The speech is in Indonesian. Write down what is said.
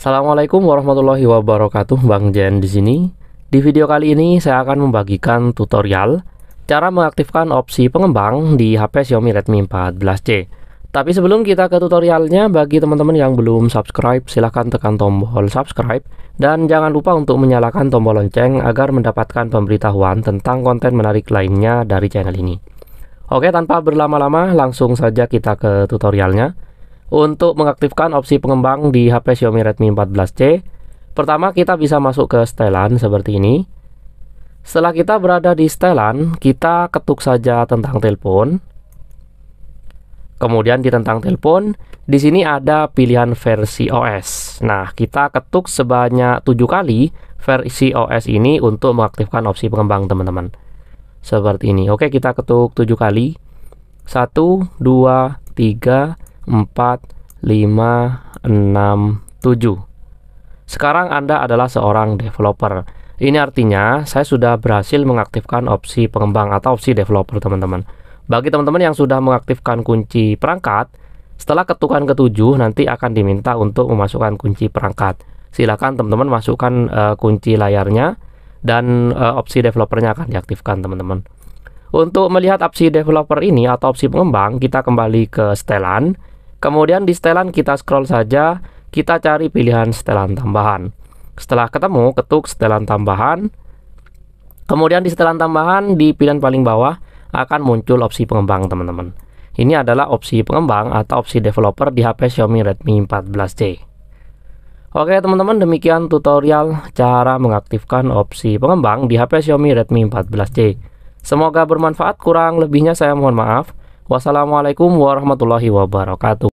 Assalamualaikum warahmatullahi wabarakatuh, Bang Jen di sini. Di video kali ini saya akan membagikan tutorial cara mengaktifkan opsi pengembang di HP Xiaomi Redmi 14C. Tapi sebelum kita ke tutorialnya, bagi teman-teman yang belum subscribe, silahkan tekan tombol subscribe dan jangan lupa untuk menyalakan tombol lonceng agar mendapatkan pemberitahuan tentang konten menarik lainnya dari channel ini. Oke, tanpa berlama-lama, langsung saja kita ke tutorialnya. Untuk mengaktifkan opsi pengembang di HP Xiaomi Redmi 14C, pertama kita bisa masuk ke setelan seperti ini. Setelah kita berada di setelan, kita ketuk saja tentang telepon. Kemudian di tentang telepon, di sini ada pilihan versi OS. Nah, kita ketuk sebanyak tujuh kali versi OS ini untuk mengaktifkan opsi pengembang, teman-teman. Seperti ini. Oke, kita ketuk tujuh kali. Satu, dua, tiga. 4, 5, 6, 7. Sekarang Anda adalah seorang developer. Ini artinya saya sudah berhasil mengaktifkan opsi pengembang atau opsi developer, teman-teman. Bagi teman-teman yang sudah mengaktifkan kunci perangkat, setelah ketukan ketujuh nanti akan diminta untuk memasukkan kunci perangkat. Silakan teman-teman masukkan uh, kunci layarnya dan uh, opsi developernya akan diaktifkan, teman-teman. Untuk melihat opsi developer ini atau opsi pengembang, kita kembali ke setelan Kemudian di setelan kita scroll saja, kita cari pilihan setelan tambahan. Setelah ketemu, ketuk setelan tambahan. Kemudian di setelan tambahan di pilihan paling bawah akan muncul opsi pengembang, teman-teman. Ini adalah opsi pengembang atau opsi developer di HP Xiaomi Redmi 14C. Oke teman-teman demikian tutorial cara mengaktifkan opsi pengembang di HP Xiaomi Redmi 14C. Semoga bermanfaat, kurang lebihnya saya mohon maaf. Wassalamualaikum warahmatullahi wabarakatuh.